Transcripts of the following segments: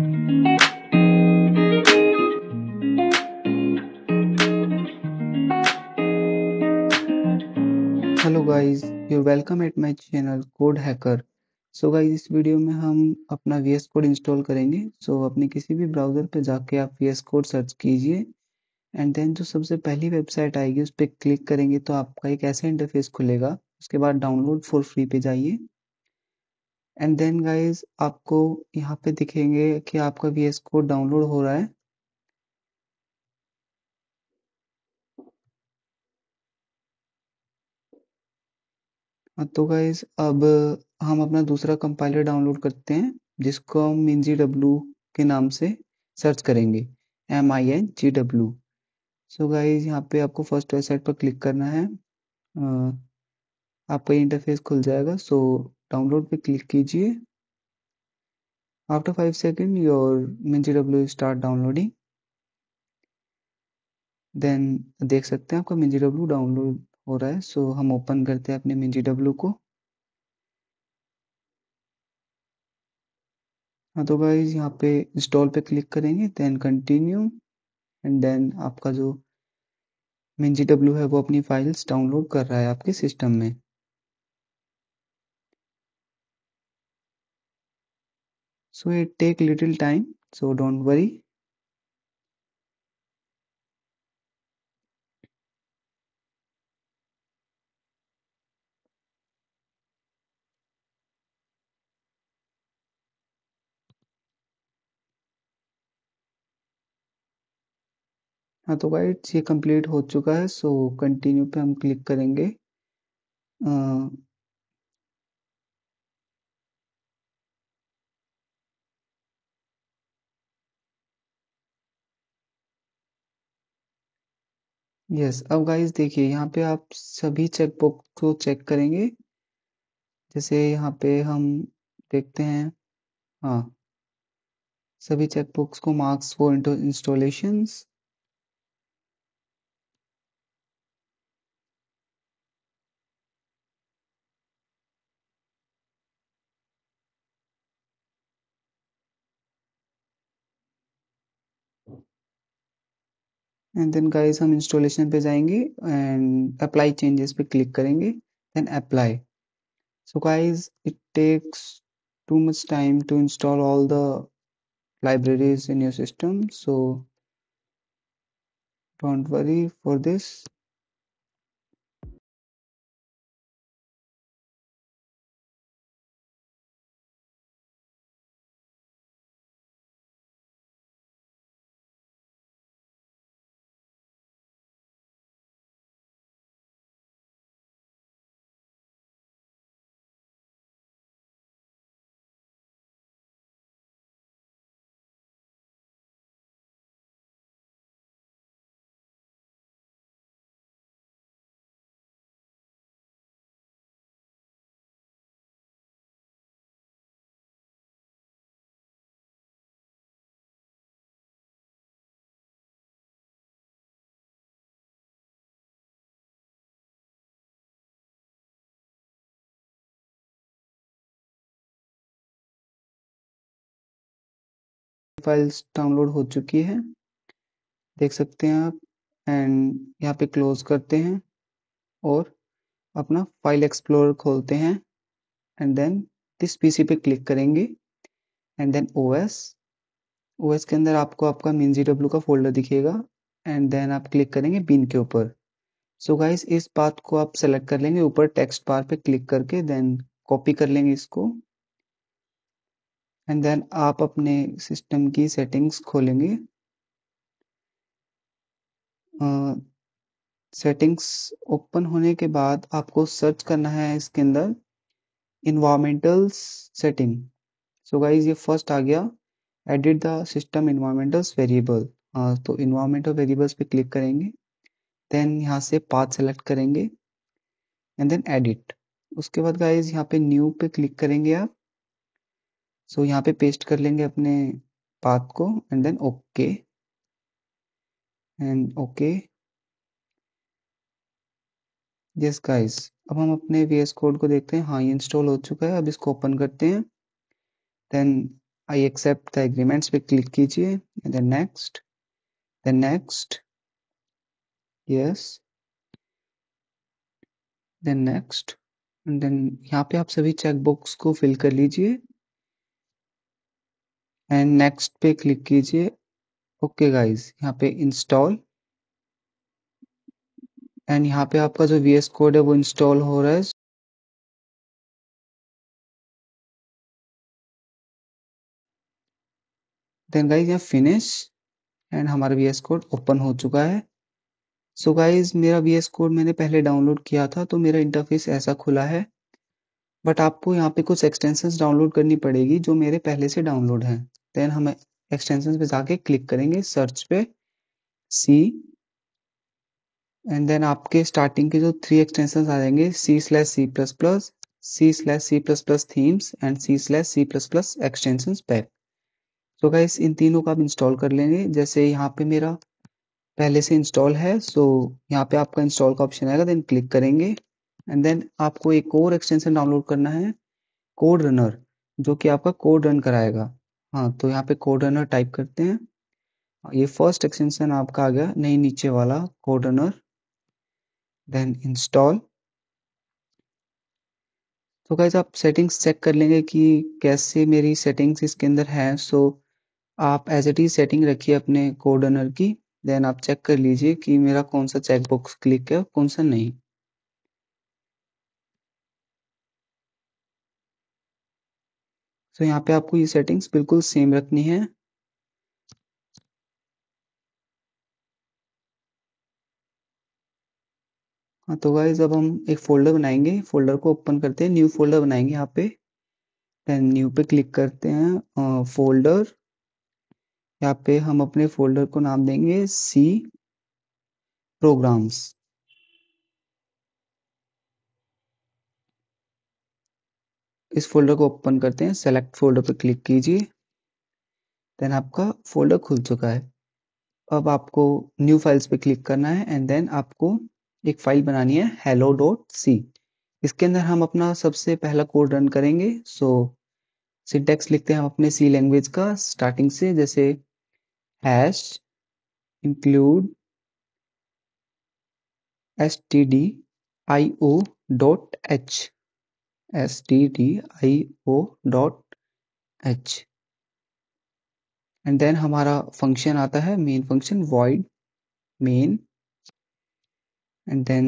hello guys you welcome at my channel code hacker so guys इस वीडियो में हम अपना वी एस कोड इंस्टॉल करेंगे सो so, अपने किसी भी ब्राउज़र पे जाके आप वी एस कोड सर्च कीजिए एंड देन जो सबसे पहली वेबसाइट आएगी उस पर क्लिक करेंगे तो आपका एक ऐसा इंटरफेस खुलेगा उसके बाद डाउनलोड फॉर फ्री पे जाइए एंड देन गाइज आपको यहाँ पे दिखेंगे कि आपका वी एस कोड डाउनलोड हो रहा है हाँ, तो गाइज अब हम अपना दूसरा कंपाइलर डाउनलोड करते हैं जिसको हम इन जी डब्ल्यू के नाम से सर्च करेंगे M I N G W so guys यहाँ पे आपको फर्स्ट वेबसाइट पर क्लिक करना है आपका इंटरफेस खुल जाएगा सो so, डाउनलोड पे क्लिक कीजिए after five second your min G W start downloading then देख सकते हैं आपका मिन जी डब्ल्यू डाउनलोड हो रहा है सो so, हम ओपन करते हैं अपने मिन जी डब्ल्यू को हाँ तो भाई यहाँ पे इंस्टॉल पे क्लिक करेंगे देन कंटिन्यू एंड देन आपका जो मिन जी डब्ल्यू है वो अपनी फाइल्स डाउनलोड कर रहा है आपके सिस्टम में so it take little time so don't worry हाँ तो गाइड्स ये कंप्लीट हो चुका है सो कंटिन्यू पे हम क्लिक करेंगे यस अब गाइस देखिए यहाँ पे आप सभी चेकबुक को चेक करेंगे जैसे यहाँ पे हम देखते हैं हाँ सभी चेकबुक्स को marks for installations and then guys हम इंस्टॉलेशन पे जाएंगे एंड अप्लाई चेंजेस पे क्लिक करेंगे then apply so guys it takes too much time to install all the libraries in your system so don't worry for this files download हो चुकी है देख सकते हैं आप एंड यहाँ पे क्लोज करते हैं और अपना फाइल एक्सप्लोरर खोलते हैं एंड देन दिस पीसी पे क्लिक करेंगे एंड देन ओएस ओएस के अंदर आपको आपका मीन जी डब्ल्यू का फोल्डर दिखेगा एंड देन आप क्लिक करेंगे बिन के ऊपर सो गाइस इस पाथ को आप सेलेक्ट कर लेंगे ऊपर टेक्स्ट बार पे क्लिक करके देन कॉपी कर लेंगे इसको एंड देन आप अपने सिस्टम की सेटिंग्स खोलेंगे सेटिंग्स uh, ओपन होने के बाद आपको सर्च करना है इसके अंदर इन्वामेंटल सेटिंग सो गाइज ये फर्स्ट आ गया edit the system environmentals variable तो इन्वामेंटल वेरिएबल्स पे क्लिक करेंगे देन यहाँ से पाथ सेलेक्ट करेंगे एंड देन एडिट उसके बाद गाइज यहाँ पे न्यू पे क्लिक करेंगे आप सो so, यहाँ पे पेस्ट कर लेंगे अपने पाथ को and then okay and okay yes guys अब हम अपने वी एस कोड को देखते हैं हाँ ये इंस्टॉल हो चुका है अब इसको ओपन करते हैं then I accept the agreements पे क्लिक कीजिए and then next then next yes then next and then यहाँ पे आप सभी चेक बॉक्स को फिल कर लीजिए एंड नेक्स्ट पे क्लिक कीजिए ओके गाइस यहाँ पे इंस्टॉल एंड यहाँ पे आपका जो वी एस कोड है वो इंस्टॉल हो रहा है देन गाइज यहाँ फिनिश एंड हमारा वी एस कोड ओपन हो चुका है सो so गाइज मेरा वी एस कोड मैंने पहले डाउनलोड किया था तो मेरा इंटरफेस ऐसा खुला है बट आपको यहाँ पे कुछ एक्सटेंशंस डाउनलोड करनी पड़ेगी जो मेरे पहले से डाउनलोड हैं देन हम एक्सटेंशन पे जाके क्लिक करेंगे सर्च पे सी एंड देन आपके स्टार्टिंग के जो थ्री एक्सटेंशन आ जाएंगे C slash C plus plus C slash C plus plus themes and C slash C plus plus extension pack तो गाइस इन तीनों का आप इंस्टॉल कर लेंगे जैसे यहाँ पे मेरा पहले से इंस्टॉल है सो यहाँ पे आपका इंस्टॉल का ऑप्शन आएगा देन क्लिक करेंगे एंड देन आपको एक और एक्सटेंशन डाउनलोड करना है कोड रनर जो कि आपका कोड रन कराएगा हाँ, तो यहाँ पे कोड रनर टाइप करते हैं ये फर्स्ट एक्सटेंशन आपका आ गया नहीं नीचे वाला कोड रनर देन इंस्टॉल तो कैसे आप सेटिंग्स चेक कर लेंगे कि कैसे मेरी सेटिंग्स इसके अंदर है सो आप एज एट इज सेटिंग रखिए अपने कोड रनर की देन आप चेक कर लीजिए कि मेरा कौन सा चेकबॉक्स क्लिक है कौन सा नहीं तो यहाँ पे आपको ये सेटिंग्स बिल्कुल सेम रखनी है हाँ तो गाइज अब हम एक फोल्डर बनाएंगे फोल्डर को ओपन करते हैं न्यू फोल्डर बनाएंगे यहाँ पे देन न्यू पे क्लिक करते हैं फोल्डर यहाँ पे हम अपने फोल्डर को नाम देंगे सी प्रोग्राम्स इस फोल्डर को ओपन करते हैं सेलेक्ट फोल्डर पर क्लिक कीजिए देन आपका फोल्डर खुल चुका है अब आपको न्यू फाइल्स पे क्लिक करना है एंड देन आपको एक फाइल बनानी है हेलो डॉट सी इसके अंदर हम अपना सबसे पहला कोड रन करेंगे सो सिंटेक्स लिखते हैं हम अपने सी लैंग्वेज का स्टार्टिंग से जैसे hash include S T D I O dot H S T D I O dot H and then हमारा फंक्शन आता है main function void main and then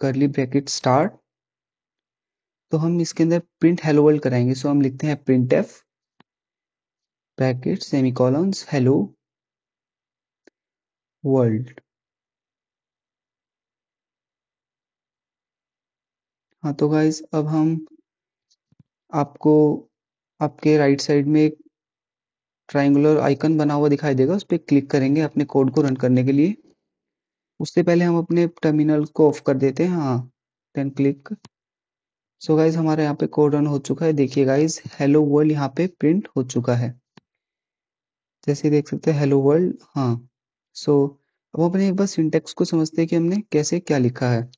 curly bracket start तो हम इसके अंदर प्रिंट हेलो वर्ल्ड कराएंगे सो so हम लिखते हैं print F bracket semicolons hello world हाँ तो गाइज अब हम आपको आपके राइट साइड में एक ट्राइंगुलर आइकन बना हुआ दिखाई देगा उस पर क्लिक करेंगे अपने कोड को रन करने के लिए उससे पहले हम अपने टर्मिनल को ऑफ कर देते हैं हाँ देन क्लिक सो गाइज हमारे यहाँ पे कोड रन हो चुका है देखिए गाइज हेलो वर्ल्ड यहाँ पे प्रिंट हो चुका है जैसे देख सकते हैं हेलो वर्ल्ड हाँ सो so, अब अपने एक बार सिंटेक्स को समझते हैं कि हमने कैसे क्या लिखा है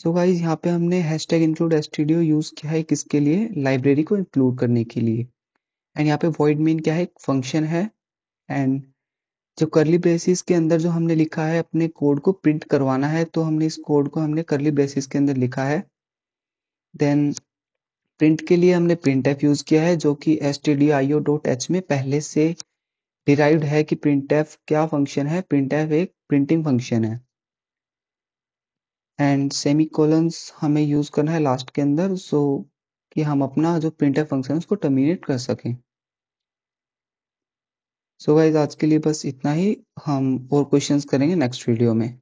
सो गाइज यहाँ पे हमने हैश टैग इंक्लूड ओ यूज़ किया है किसके लिए लाइब्रेरी को इंक्लूड करने के लिए एंड यहाँ पे वॉइड मेन क्या है एक फंक्शन है एंड जो करली ब्रेसिस के अंदर जो हमने लिखा है अपने कोड को प्रिंट करवाना है तो हमने इस कोड को हमने करली ब्रेसिस के अंदर लिखा है देन प्रिंट के लिए हमने प्रिंट एफ यूज़ किया है जो कि एस डॉट एच में पहले से डिराइव है कि प्रिंट एफ क्या फंक्शन है प्रिंट एफ एक प्रिंटिंग फंक्शन है एंड सेमी कोलन्स हमें यूज़ करना है लास्ट के अंदर सो कि हम अपना जो प्रिंट फंक्शन है उसको टर्मिनेट कर सकें सो so गाइज आज के लिए बस इतना ही हम और क्वेश्चंस करेंगे नेक्स्ट वीडियो में